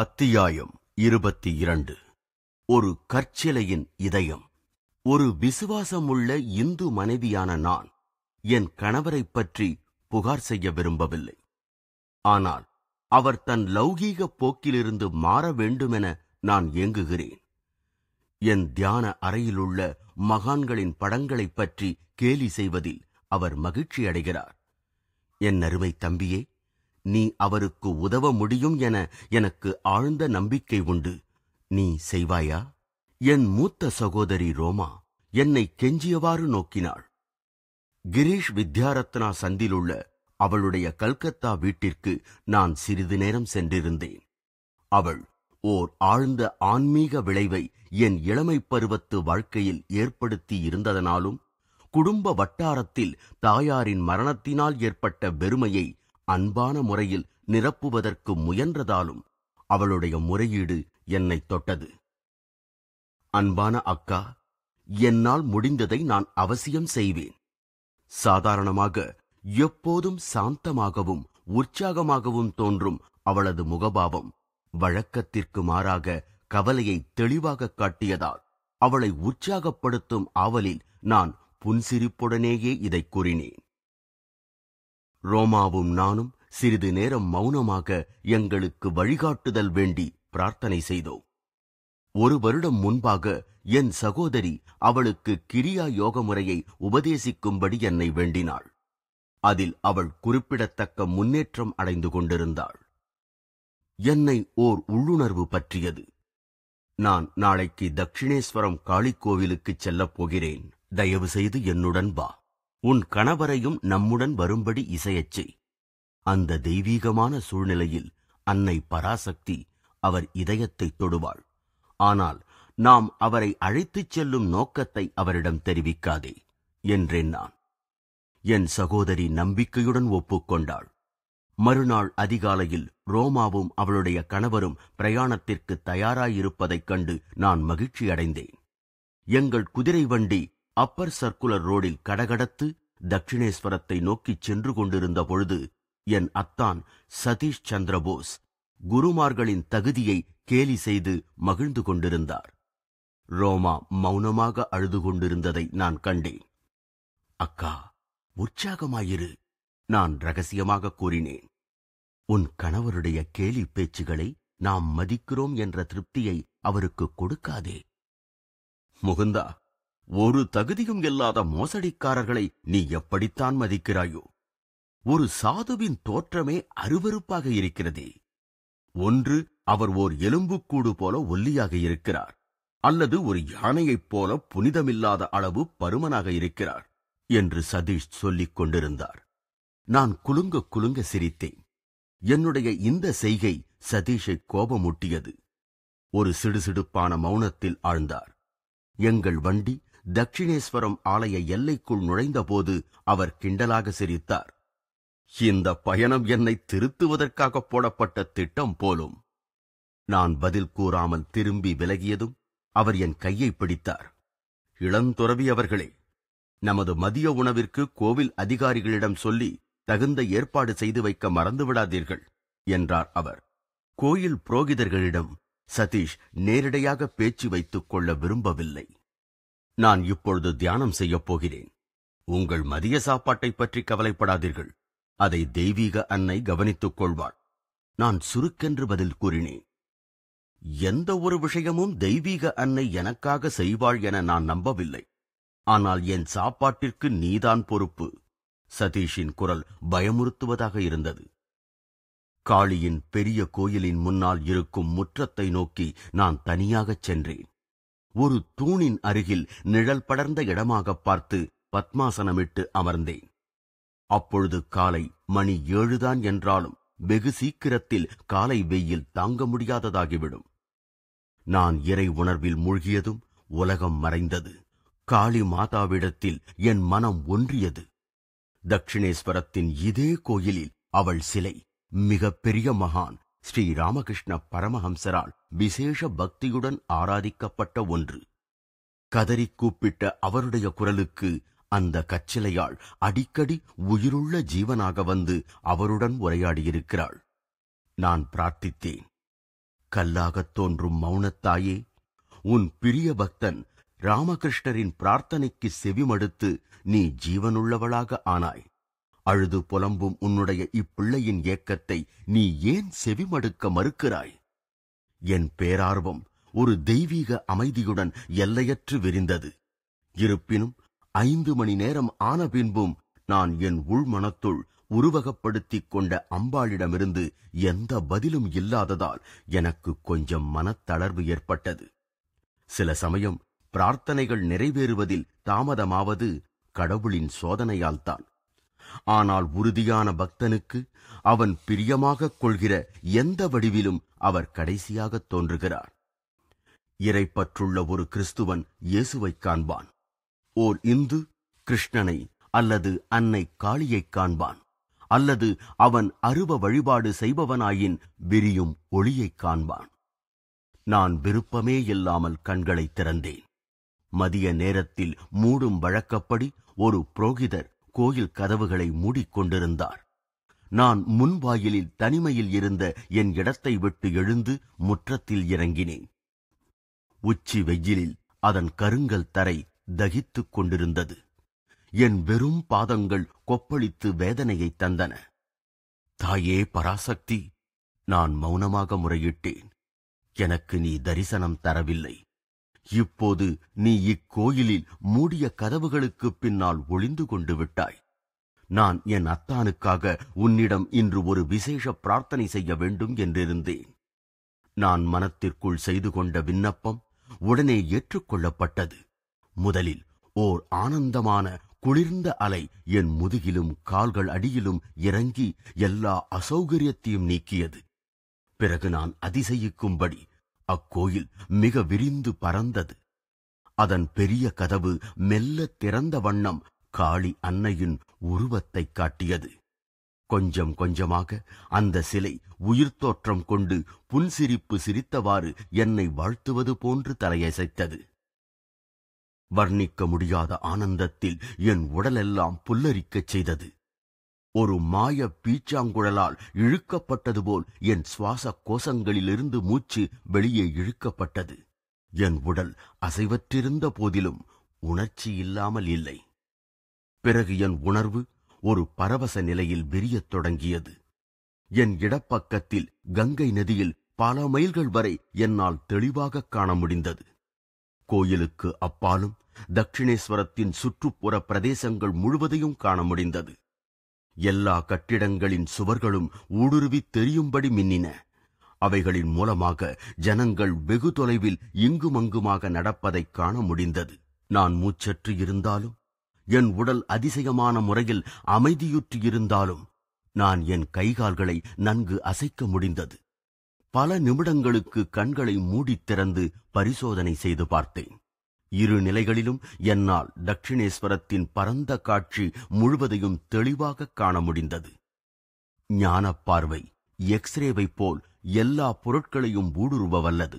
அத்தியாயம் இருபத்தி இரண்டு ஒரு கற்சிலையின் இதயம் ஒரு விசுவாசமுள்ள இந்து மனைவியான நான் என் கணவரைப் பற்றி புகார் செய்ய விரும்பவில்லை ஆனால் அவர் தன் லௌகீக போக்கிலிருந்து மாற வேண்டுமென நான் ஏங்குகிறேன் என் தியான அறையிலுள்ள மகான்களின் படங்களைப் பற்றி கேலி செய்வதில் அவர் மகிழ்ச்சி அடைகிறார் என் அருமை தம்பியே நீ அவருக்கு உதவ முடியும் என எனக்கு ஆழ்ந்த நம்பிக்கை உண்டு நீ செய்வாயா என் மூத்த சகோதரி ரோமா என்னை கெஞ்சியவாறு நோக்கினாள் கிரீஷ் வித்யாரத்னா சந்திலுள்ள அவளுடைய கல்கத்தா வீட்டிற்கு நான் சிறிது நேரம் சென்றிருந்தேன் அவள் ஓர் ஆழ்ந்த ஆன்மீக விளைவை என் இளமைப் பருவத்து வாழ்க்கையில் ஏற்படுத்தி இருந்ததனாலும் குடும்ப வட்டாரத்தில் தாயாரின் மரணத்தினால் ஏற்பட்ட வெறுமையை அன்பான முறையில் நிரப்புவதற்கு முயன்றதாலும் அவளுடைய முறையீடு என்னை தொட்டது அன்பான அக்கா என்னால் முடிந்ததை நான் அவசியம் செய்வேன் சாதாரணமாக எப்போதும் சாந்தமாகவும் உற்சாகமாகவும் தோன்றும் அவளது முகபாவம் வழக்கத்திற்கு மாறாக கவலையை தெளிவாக காட்டியதால் அவளை உற்சாகப்படுத்தும் ஆவலில் நான் புன்சிரிப்புடனேயே இதைக் கூறினேன் ரோமாவும் நானும் சிறிது நேரம் மௌனமாக எங்களுக்கு வழிகாட்டுதல் வேண்டி பிரார்த்தனை செய்தோம் ஒரு வருடம் முன்பாக என் சகோதரி அவளுக்கு கிரியா யோக முறையை உபதேசிக்கும்படி என்னை வேண்டினாள் அதில் அவள் குறிப்பிடத்தக்க முன்னேற்றம் அடைந்து கொண்டிருந்தாள் என்னை ஓர் உள்ளுணர்வு பற்றியது நான் நாளைக்கு தட்சிணேஸ்வரம் காளிக்கோவிலுக்குச் செல்லப் போகிறேன் தயவு செய்து என்னுடன் வா உன் கணவரையும் நம்முடன் வரும்படி இசையச் செய் அந்த தெய்வீகமான சூழ்நிலையில் அன்னை பராசக்தி அவர் இதயத்தை தொடுவாள் ஆனால் நாம் அவரை அழைத்துச் செல்லும் நோக்கத்தை அவரிடம் தெரிவிக்காதே என்றேன் நான் என் சகோதரி நம்பிக்கையுடன் ஒப்புக்கொண்டாள் மறுநாள் அதிகாலையில் ரோமாவும் அவளுடைய கணவரும் பிரயாணத்திற்கு தயாராயிருப்பதைக் கண்டு நான் மகிழ்ச்சியடைந்தேன் எங்கள் குதிரை வண்டி அப்பர் சர்க்குலர் ரோடில் கடகடத்து தட்சிணேஸ்வரத்தை நோக்கிச் சென்று கொண்டிருந்த பொழுது என் அத்தான் சதீஷ் சந்திரபோஸ் குருமார்களின் தகுதியை கேலி செய்து மகிழ்ந்து கொண்டிருந்தார் ரோமா மௌனமாக அழுது கொண்டிருந்ததை நான் கண்டேன் அக்கா உற்சாகமாயிரு நான் ரகசியமாக கூறினேன் உன் கணவருடைய கேலி பேச்சுகளை நாம் மதிக்கிறோம் என்ற திருப்தியை அவருக்கு கொடுக்காதே முகுந்தா ஒரு தகுதியும் இல்லாத மோசடிக்காரர்களை நீ எப்படித்தான் மதிக்கிறாயோ ஒரு சாதுவின் தோற்றமே அருவருப்பாக இருக்கிறதே ஒன்று அவர் ஓர் எலும்புக்கூடு போல ஒல்லியாக இருக்கிறார் அல்லது ஒரு யானையைப் போல புனிதமில்லாத அளவு பருமனாக இருக்கிறார் என்று சதீஷ் சொல்லிக் கொண்டிருந்தார் நான் குலுங்க குலுங்க சிரித்தேன் என்னுடைய இந்த செய்கை சதீஷை கோபமூட்டியது ஒரு சிடுசிடுப்பான மௌனத்தில் ஆழ்ந்தார் எங்கள் வண்டி தட்சிணேஸ்வரம் ஆலய எல்லைக்குள் நுழைந்தபோது அவர் கிண்டலாக சிரித்தார் இந்த பயணம் என்னை திருத்துவதற்காக போடப்பட்ட திட்டம் போலும் நான் பதில் கூறாமல் திரும்பி விலகியதும் அவர் என் கையை பிடித்தார் இளந்துறவி அவர்களே நமது மதிய உணவிற்கு கோவில் அதிகாரிகளிடம் சொல்லி தகுந்த ஏற்பாடு செய்து வைக்க மறந்துவிடாதீர்கள் என்றார் அவர் கோயில் புரோகிதர்களிடம் சதீஷ் நேரடியாக பேச்சு வைத்துக் கொள்ள விரும்பவில்லை நான் இப்பொழுது தியானம் செய்யப் போகிறேன் உங்கள் மதிய சாப்பாட்டை பற்றி கவலைப்படாதீர்கள் அதை தெய்வீக அன்னை கவனித்துக் கொள்வாள் நான் சுருக்கென்று பதில் கூறினேன் எந்த ஒரு விஷயமும் தெய்வீக அன்னை எனக்காக செய்வாள் என நான் நம்பவில்லை ஆனால் என் சாப்பாட்டிற்கு நீதான் பொறுப்பு சதீஷின் குரல் பயமுறுத்துவதாக இருந்தது காளியின் பெரிய கோயிலின் முன்னால் இருக்கும் முற்றத்தை நோக்கி நான் தனியாகச் சென்றேன் ஒரு தூணின் அருகில் நிழல் படர்ந்த இடமாக பார்த்து பத்மாசனமிட்டு அமர்ந்தேன் அப்பொழுது காலை மணி ஏழுதான் என்றாலும் வெகு சீக்கிரத்தில் காலை வெயில் தாங்க முடியாததாகிவிடும் நான் இறை உணர்வில் மூழ்கியதும் உலகம் மறைந்தது காளி மாதாவிடத்தில் என் மனம் ஒன்றியது தட்சிணேஸ்வரத்தின் இதே கோயிலில் அவள் சிலை மிகப்பெரிய மகான் ஸ்ரீ ராமகிருஷ்ண பரமஹம்சரால் விசேஷ பக்தியுடன் ஆராதிக்கப்பட்ட ஒன்று கதறி கூப்பிட்ட அவருடைய குரலுக்கு அந்த கச்சிலையாள் அடிக்கடி உயிருள்ள ஜீவனாக வந்து அவருடன் உரையாடியிருக்கிறாள் நான் பிரார்த்தித்தேன் கல்லாகத் தோன்றும் மௌனத்தாயே உன் பிரிய பக்தன் ராமகிருஷ்ணரின் பிரார்த்தனைக்கு செவிமடுத்து நீ ஜீவனுள்ளவளாக ஆனாய் அழுது புலம்பும் உன்னுடைய இப்பிள்ளையின் ஏக்கத்தை நீ ஏன் செவிமடுக்க மறுக்கிறாய் என் பேரார்வம் ஒரு தெய்வீக அமைதியுடன் எல்லையற்று விரிந்தது இருப்பினும் ஐந்து மணி நேரம் ஆன பின்பும் நான் என் உள்மனத்துள் உருவகப்படுத்திக் கொண்ட அம்பாளிடமிருந்து எந்த பதிலும் இல்லாததால் எனக்கு கொஞ்சம் மனத்தளர்வு ஏற்பட்டது சில சமயம் பிரார்த்தனைகள் நிறைவேறுவதில் தாமதமாவது கடவுளின் சோதனையால்தான் ஆனால் உறுதியான பக்தனுக்கு அவன் பிரியமாகக் கொள்கிற எந்த வடிவிலும் அவர் கடைசியாகத் தோன்றுகிறார் இறைப்பற்றுள்ள ஒரு கிறிஸ்துவன் இயேசுவைக் காண்பான் ஓர் இந்து கிருஷ்ணனை அல்லது அன்னை காளியைக் காண்பான் அல்லது அவன் அருவ வழிபாடு செய்பவனாயின் விரியும் ஒளியைக் காண்பான் நான் விருப்பமே இல்லாமல் கண்களை திறந்தேன் மதிய நேரத்தில் மூடும் வழக்கப்படி ஒரு புரோகிதர் கோயில் கதவுகளை மூடிக்கொண்டிருந்தார் நான் முன்வாயிலில் தனிமையில் இருந்த என் இடத்தை விட்டு எழுந்து முற்றத்தில் இறங்கினேன் உச்சி வெயிலில் அதன் கருங்கல் தரை தகித்துக் கொண்டிருந்தது என் வெறும் பாதங்கள் கொப்பளித்து வேதனையைத் தந்தன தாயே பராசக்தி நான் மௌனமாக முறையிட்டேன் எனக்கு நீ தரிசனம் தரவில்லை இப்போது நீ இக்கோயிலில் மூடிய கதவுகளுக்கு பின்னால் ஒளிந்து கொண்டு விட்டாய் நான் என் அத்தானுக்காக உன்னிடம் இன்று ஒரு விசேஷ பிரார்த்தனை செய்ய வேண்டும் என்றிருந்தேன் நான் மனத்திற்குள் செய்து கொண்ட விண்ணப்பம் உடனே ஏற்றுக்கொள்ளப்பட்டது முதலில் ஓர் ஆனந்தமான குளிர்ந்த அலை என் முதுகிலும் கால்கள் அடியிலும் இறங்கி எல்லா அசௌகரியத்தையும் நீக்கியது பிறகு நான் அதிசயிக்கும்படி அக்கோயில் மிக விரிந்து பறந்தது அதன் பெரிய கதவு மெல்ல திறந்த வண்ணம் காளி அன்னையின் உருவத்தைக் காட்டியது கொஞ்சம் கொஞ்சமாக அந்த சிலை உயிர் தோற்றம் கொண்டு புன்சிரிப்பு சிரித்தவாறு என்னை வாழ்த்துவது போன்று தலையசைத்தது வர்ணிக்க முடியாத ஆனந்தத்தில் என் உடலெல்லாம் புல்லரிக்கச் செய்தது ஒரு மாய பீச்சாங்குழலால் இழுக்கப்பட்டது போல் என் சுவாச கோசங்களிலிருந்து மூச்சு வெளியே இழுக்கப்பட்டது என் உடல் அசைவற்றிருந்த போதிலும் உணர்ச்சி இல்லாமல் இல்லை பிறகு என் உணர்வு ஒரு பரவச நிலையில் விரியத் தொடங்கியது என் இடப்பக்கத்தில் கங்கை நதியில் பல மைல்கள் வரை என்னால் தெளிவாகக் காண முடிந்தது கோயிலுக்கு அப்பாலும் தட்சிணேஸ்வரத்தின் சுற்றுப்புற பிரதேசங்கள் முழுவதையும் காண முடிந்தது எல்லா கட்டிடங்களின் சுவர்களும் ஊடுருவி தெரியும்படி மின்னின அவைகளின் மூலமாக ஜனங்கள் வெகு தொலைவில் இங்குமங்குமாக நடப்பதைக் காண முடிந்தது நான் மூச்சற்று இருந்தாலும் என் உடல் அதிசயமான முறையில் அமைதியுற்று இருந்தாலும் நான் என் கைகால்களை நன்கு அசைக்க முடிந்தது பல நிமிடங்களுக்கு கண்களை மூடித் திறந்து பரிசோதனை செய்து பார்த்தேன் இரு நிலைகளிலும் என்னால் தட்சிணேஸ்வரத்தின் பரந்த காட்சி முழுவதையும் தெளிவாக காண முடிந்தது ஞானப் பார்வை எக்ஸ்ரேவைப் போல் எல்லா பொருட்களையும் ஊடுருவ வல்லது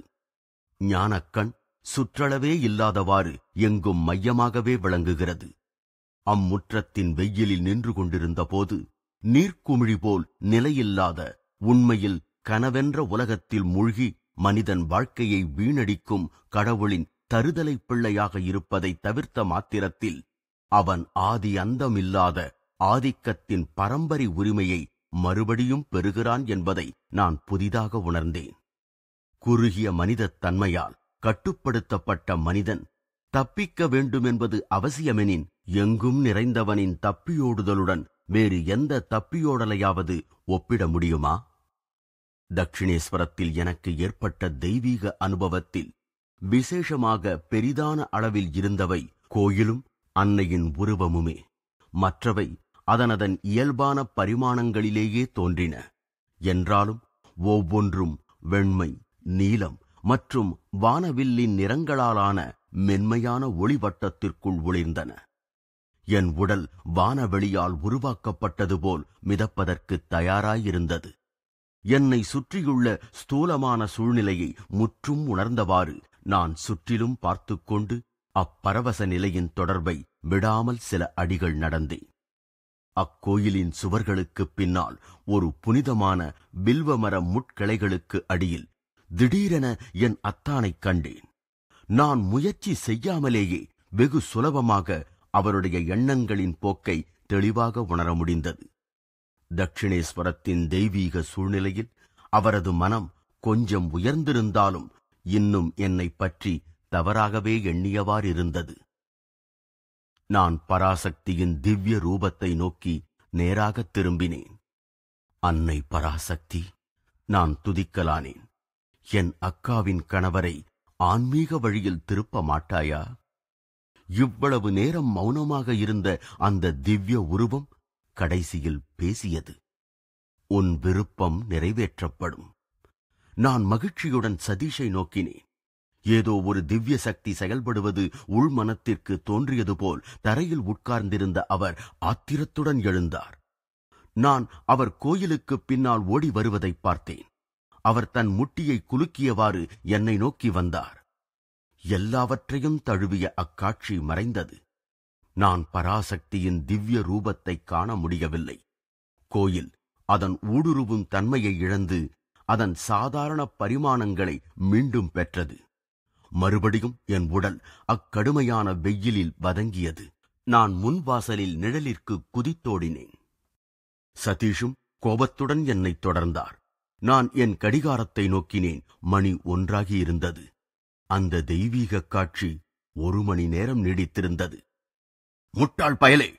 ஞானக்கண் சுற்றளவே இல்லாதவாறு எங்கும் மையமாகவே விளங்குகிறது அம்முற்றத்தின் வெயிலில் நின்று கொண்டிருந்த போது நீர்க்குமிழி போல் நிலையில்லாத உண்மையில் கனவென்ற உலகத்தில் மூழ்கி மனிதன் வாழ்க்கையை வீணடிக்கும் கடவுளின் தருதலை பிள்ளையாக இருப்பதை தவிர்த்த மாத்திரத்தில் அவன் ஆதி அந்தமில்லாத ஆதிக்கத்தின் பரம்பரை உரிமையை மறுபடியும் பெறுகிறான் என்பதை நான் புதிதாக உணர்ந்தேன் குறுகிய மனிதத் தன்மையால் கட்டுப்படுத்தப்பட்ட மனிதன் தப்பிக்க வேண்டுமென்பது அவசியமெனின் எங்கும் நிறைந்தவனின் தப்பியோடுதலுடன் வேறு எந்த தப்பியோடலையாவது ஒப்பிட முடியுமா தட்சிணேஸ்வரத்தில் எனக்கு ஏற்பட்ட தெய்வீக அனுபவத்தில் விசேஷமாக பெரிதான அளவில் இருந்தவை கோயிலும் அன்னையின் உருவமுமே மற்றவை அதனதன் இயல்பான பரிமாணங்களிலேயே தோன்றின என்றாலும் ஒவ்வொன்றும் வெண்மை நீலம் மற்றும் வானவில்லின் நிறங்களாலான மென்மையான ஒளிவட்டத்திற்குள் ஒளிர்ந்தன என் உடல் வானவெளியால் உருவாக்கப்பட்டது போல் மிதப்பதற்கு தயாராயிருந்தது என்னை சுற்றியுள்ள ஸ்தூலமான சூழ்நிலையை முற்றும் உணர்ந்தவாறு நான் சுற்றிலும் பார்த்துக்கொண்டு கொண்டு அப்பரவச நிலையின் தொடர்பை விடாமல் சில அடிகள் நடந்தேன் அக்கோயிலின் சுவர்களுக்குப் பின்னால் ஒரு புனிதமான வில்வமர முட்கிளைகளுக்கு அடியில் திடீரென என் அத்தானைக் கண்டேன் நான் முயற்சி செய்யாமலேயே வெகு சுலபமாக அவருடைய எண்ணங்களின் போக்கை தெளிவாக உணர முடிந்தது தட்சிணேஸ்வரத்தின் தெய்வீக சூழ்நிலையில் அவரது மனம் கொஞ்சம் உயர்ந்திருந்தாலும் இன்னும் என்னைப் பற்றி தவறாகவே எண்ணியவாறிருந்தது நான் பராசக்தியின் திவ்ய ரூபத்தை நோக்கி நேராகத் திரும்பினேன் அன்னை பராசக்தி நான் துதிக்கலானேன் என் அக்காவின் கணவரை ஆன்மீக வழியில் திருப்ப மாட்டாயா இவ்வளவு நேரம் மௌனமாக இருந்த அந்த திவ்ய உருவம் கடைசியில் பேசியது உன் விருப்பம் நிறைவேற்றப்படும் நான் மகிழ்ச்சியுடன் சதீஷை நோக்கினேன் ஏதோ ஒரு திவ்ய சக்தி செயல்படுவது உள்மனத்திற்கு தோன்றியது போல் தரையில் உட்கார்ந்திருந்த அவர் ஆத்திரத்துடன் எழுந்தார் நான் அவர் கோயிலுக்கு பின்னால் ஓடி வருவதை பார்த்தேன் அவர் தன் முட்டியை குலுக்கியவாறு என்னை நோக்கி வந்தார் எல்லாவற்றையும் தழுவிய அக்காட்சி மறைந்தது நான் பராசக்தியின் திவ்ய ரூபத்தைக் காண முடியவில்லை கோயில் அதன் ஊடுருவும் தன்மையை இழந்து அதன் சாதாரண பரிமாணங்களை மீண்டும் பெற்றது மறுபடியும் என் உடல் அக்கடுமையான வெயிலில் வதங்கியது நான் முன்வாசலில் நிழலிற்கு குதித்தோடினேன் சதீஷும் கோபத்துடன் என்னை தொடர்ந்தார் நான் என் கடிகாரத்தை நோக்கினேன் மணி ஒன்றாகியிருந்தது அந்த தெய்வீக காட்சி ஒரு மணி நேரம் நீடித்திருந்தது முட்டாள் பயலே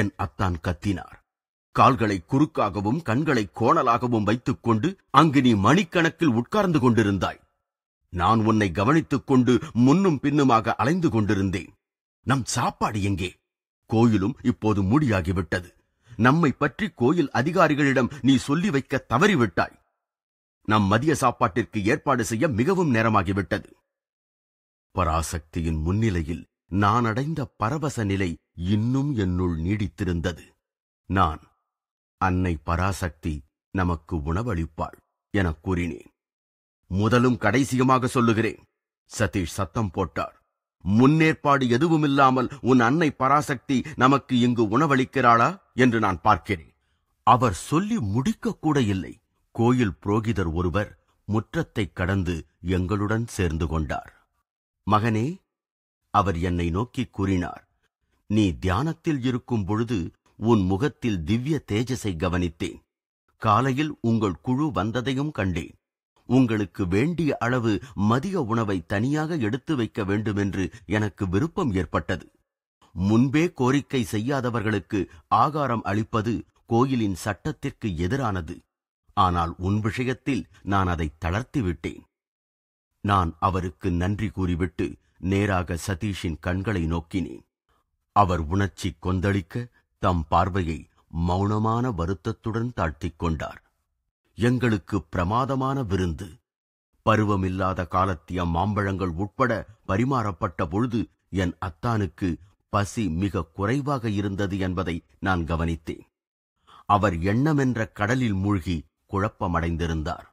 என் அத்தான் கத்தினார் கால்களை குறுக்காகவும் கண்களை கோணலாகவும் வைத்துக் கொண்டு அங்கு நீ மணிக்கணக்கில் உட்கார்ந்து கொண்டிருந்தாய் நான் உன்னை கவனித்துக் கொண்டு முன்னும் பின்னுமாக அலைந்து கொண்டிருந்தேன் நம் சாப்பாடு எங்கே கோயிலும் இப்போது மூடியாகிவிட்டது நம்மை பற்றி கோயில் அதிகாரிகளிடம் நீ சொல்லி வைக்க தவறிவிட்டாய் நம் மதிய சாப்பாட்டிற்கு ஏற்பாடு செய்ய மிகவும் நேரமாகிவிட்டது பராசக்தியின் முன்னிலையில் நான் அடைந்த பரவச நிலை இன்னும் என்னுள் நீடித்திருந்தது நான் அன்னை பராசக்தி நமக்கு உணவளிப்பாள் எனக் கூறினேன் முதலும் கடைசியுமாக சொல்லுகிறேன் சதீஷ் சத்தம் போட்டார் முன்னேற்பாடு எதுவுமில்லாமல் உன் அன்னை பராசக்தி நமக்கு இங்கு உணவளிக்கிறாளா என்று நான் பார்க்கிறேன் அவர் சொல்லி முடிக்கக்கூட இல்லை கோயில் புரோகிதர் ஒருவர் முற்றத்தைக் கடந்து எங்களுடன் சேர்ந்து கொண்டார் மகனே அவர் என்னை நோக்கி கூறினார் நீ தியானத்தில் இருக்கும் பொழுது உன் முகத்தில் திவ்ய தேஜஸை கவனித்தேன் காலையில் உங்கள் குழு வந்ததையும் கண்டேன் உங்களுக்கு வேண்டிய அளவு மதிய உணவை தனியாக எடுத்து வைக்க வேண்டுமென்று எனக்கு விருப்பம் ஏற்பட்டது முன்பே கோரிக்கை செய்யாதவர்களுக்கு ஆகாரம் அளிப்பது கோயிலின் சட்டத்திற்கு எதிரானது ஆனால் உன் விஷயத்தில் நான் அதை தளர்த்திவிட்டேன் நான் அவருக்கு நன்றி கூறிவிட்டு நேராக சதீஷின் கண்களை நோக்கினேன் அவர் உணர்ச்சி கொந்தளிக்க தம் பார்வையை மௌனமான வருத்தத்துடன் தாழ்த்திக் கொண்டார் எங்களுக்கு பிரமாதமான விருந்து பருவமில்லாத காலத்திய மாம்பழங்கள் உட்பட பரிமாறப்பட்ட பொழுது என் அத்தானுக்கு பசி மிக குறைவாக இருந்தது என்பதை நான் கவனித்தேன் அவர் எண்ணமென்ற கடலில் மூழ்கி குழப்பமடைந்திருந்தார்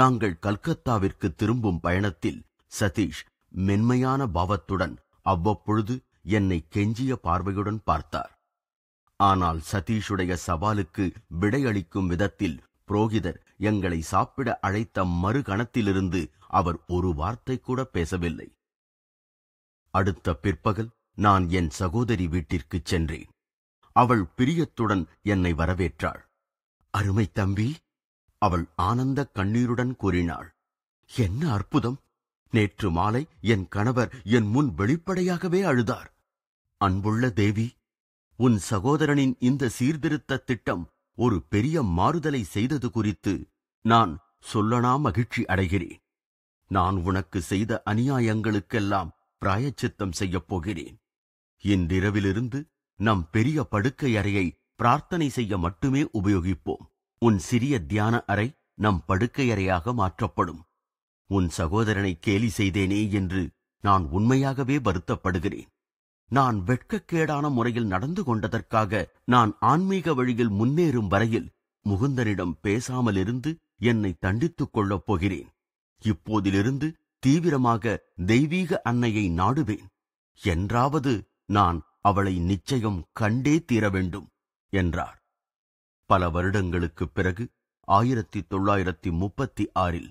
நாங்கள் கல்கத்தாவிற்கு திரும்பும் பயணத்தில் சதீஷ் மென்மையான பாவத்துடன் அவ்வப்பொழுது என்னை கெஞ்சிய பார்வையுடன் பார்த்தார் ஆனால் சதீஷுடைய சவாலுக்கு விடையளிக்கும் விதத்தில் புரோகிதர் எங்களை சாப்பிட அழைத்த மறு கணத்திலிருந்து அவர் ஒரு வார்த்தை கூட பேசவில்லை அடுத்த பிற்பகல் நான் என் சகோதரி வீட்டிற்குச் சென்றேன் அவள் பிரியத்துடன் என்னை வரவேற்றாள் அருமை தம்பி அவள் ஆனந்த கண்ணீருடன் கூறினாள் என்ன அற்புதம் நேற்று மாலை என் கணவர் என் முன் வெளிப்படையாகவே அழுதார் அன்புள்ள தேவி உன் சகோதரனின் இந்த சீர்திருத்த திட்டம் ஒரு பெரிய மாறுதலை செய்தது குறித்து நான் சொல்லனா மகிழ்ச்சி அடைகிறேன் நான் உனக்கு செய்த அநியாயங்களுக்கெல்லாம் பிராயச்சித்தம் செய்யப் போகிறேன் இன்றிரவிலிருந்து நம் பெரிய படுக்கை அறையை பிரார்த்தனை செய்ய மட்டுமே உபயோகிப்போம் உன் சிறிய தியான அறை நம் படுக்கையறையாக மாற்றப்படும் உன் சகோதரனை கேலி செய்தேனே என்று நான் உண்மையாகவே வருத்தப்படுகிறேன் நான் வெட்கக்கேடான முறையில் நடந்து கொண்டதற்காக நான் ஆன்மீக வழியில் முன்னேறும் வரையில் முகுந்தனிடம் பேசாமல் இருந்து என்னை தண்டித்துக் கொள்ளப் போகிறேன் இப்போதிலிருந்து தீவிரமாக தெய்வீக அன்னையை நாடுவேன் என்றாவது நான் அவளை நிச்சயம் கண்டே தீர வேண்டும் என்றார் பல வருடங்களுக்குப் பிறகு ஆயிரத்தி தொள்ளாயிரத்தி முப்பத்தி ஆறில்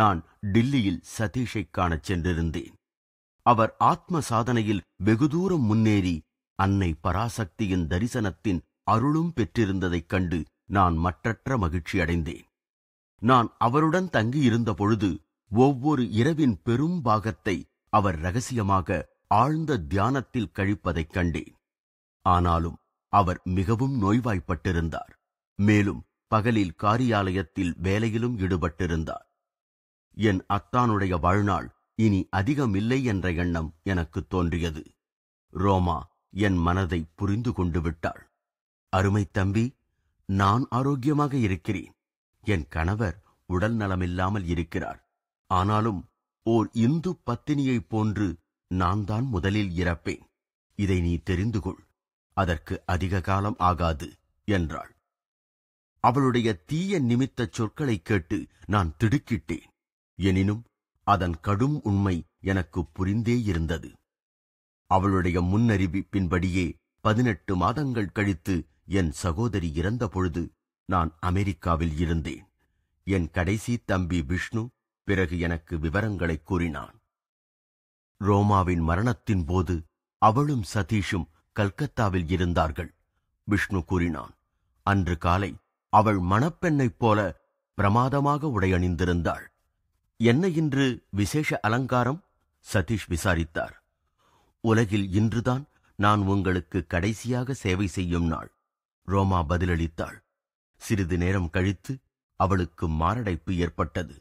நான் டில்லியில் சதீஷைக் காணச் சென்றிருந்தேன் அவர் ஆத்ம சாதனையில் வெகுதூரம் முன்னேறி அன்னை பராசக்தியின் தரிசனத்தின் அருளும் பெற்றிருந்ததைக் கண்டு நான் மற்றற்ற மகிழ்ச்சி அடைந்தேன் நான் அவருடன் தங்கியிருந்த பொழுது ஒவ்வொரு இரவின் பெரும் பாகத்தை அவர் ரகசியமாக ஆழ்ந்த தியானத்தில் கழிப்பதைக் கண்டேன் ஆனாலும் அவர் மிகவும் நோய்வாய்ப்பட்டிருந்தார் மேலும் பகலில் காரியாலயத்தில் வேலையிலும் ஈடுபட்டிருந்தார் என் அத்தானுடைய வாழ்நாள் இனி அதிகமில்லை என்ற எண்ணம் எனக்கு தோன்றியது ரோமா என் மனதை புரிந்து கொண்டு விட்டாள் அருமை தம்பி நான் ஆரோக்கியமாக இருக்கிறேன் என் கணவர் உடல் நலமில்லாமல் இருக்கிறார் ஆனாலும் ஓர் இந்து பத்தினியைப் போன்று நான் தான் முதலில் இறப்பேன் இதை நீ தெரிந்து கொள் அதற்கு அதிக காலம் ஆகாது என்றாள் அவளுடைய தீய நிமித்த சொற்களைக் கேட்டு நான் திடுக்கிட்டேன் எனினும் அதன் கடும் உண்மை எனக்கு புரிந்தே இருந்தது அவளுடைய முன்னறிவிப்பின்படியே பதினெட்டு மாதங்கள் கழித்து என் சகோதரி இறந்தபொழுது நான் அமெரிக்காவில் இருந்தேன் என் கடைசி தம்பி விஷ்ணு பிறகு எனக்கு விவரங்களை கூறினான் ரோமாவின் மரணத்தின் போது அவளும் சதீஷும் கல்கத்தாவில் இருந்தார்கள் விஷ்ணு கூறினான் அன்று காலை அவள் மணப்பெண்ணைப் போல பிரமாதமாக உடையணிந்திருந்தாள் என்ன இன்று விசேஷ அலங்காரம் சதீஷ் விசாரித்தார் உலகில் இன்றுதான் நான் உங்களுக்கு கடைசியாக சேவை செய்யும் நாள் ரோமா பதிலளித்தாள் சிறிது நேரம் கழித்து அவளுக்கு மாரடைப்பு ஏற்பட்டது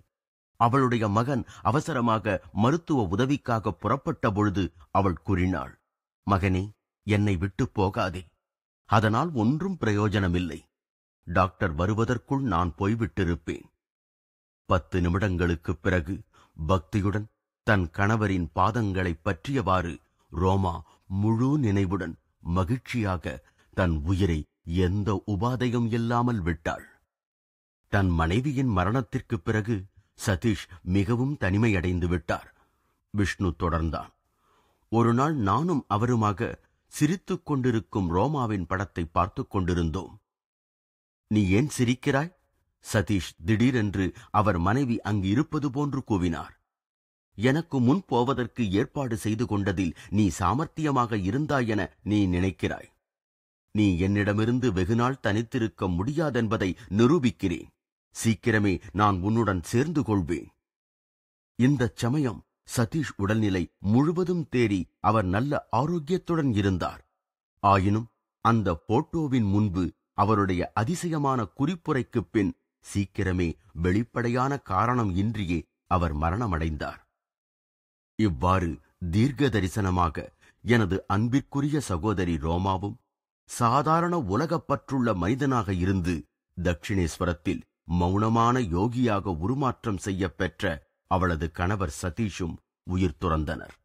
அவளுடைய மகன் அவசரமாக மருத்துவ உதவிக்காக புறப்பட்ட பொழுது அவள் கூறினாள் மகனே என்னை விட்டு போகாதே அதனால் ஒன்றும் பிரயோஜனமில்லை டாக்டர் வருவதற்குள் நான் போய்விட்டிருப்பேன் பத்து நிமிடங்களுக்குப் பிறகு பக்தியுடன் தன் கணவரின் பாதங்களை பற்றியவாறு ரோமா முழு நினைவுடன் மகிழ்ச்சியாக தன் உயிரை எந்த உபாதையும் இல்லாமல் விட்டாள் தன் மனைவியின் மரணத்திற்குப் பிறகு சதீஷ் மிகவும் தனிமையடைந்து விட்டார் விஷ்ணு தொடர்ந்தான் ஒரு நாள் நானும் அவருமாக சிரித்துக் கொண்டிருக்கும் ரோமாவின் படத்தை பார்த்துக் கொண்டிருந்தோம் நீ ஏன் சிரிக்கிறாய் சதீஷ் திடீரென்று அவர் மனைவி அங்கு இருப்பது போன்று கூவினார் எனக்கு முன் போவதற்கு ஏற்பாடு செய்து கொண்டதில் நீ சாமர்த்தியமாக இருந்தாய் என நீ நினைக்கிறாய் நீ என்னிடமிருந்து வெகுநாள் தனித்திருக்க முடியாதென்பதை நிரூபிக்கிறேன் சீக்கிரமே நான் உன்னுடன் சேர்ந்து கொள்வேன் இந்தச் சமயம் சதீஷ் உடல்நிலை முழுவதும் தேறி அவர் நல்ல ஆரோக்கியத்துடன் இருந்தார் ஆயினும் அந்த போட்டோவின் முன்பு அவருடைய அதிசயமான குறிப்புரைக்குப் பின் சீக்கிரமே வெளிப்படையான காரணம் இன்றியே அவர் மரணமடைந்தார் இவ்வாறு தீர்க்க தரிசனமாக எனது அன்பிற்குரிய சகோதரி ரோமாவும் சாதாரண உலகப்பற்றுள்ள மனிதனாக இருந்து தட்சிணேஸ்வரத்தில் மௌனமான யோகியாக உருமாற்றம் செய்யப்பெற்ற அவளது கணவர் சதீஷும் உயிர் துறந்தனர்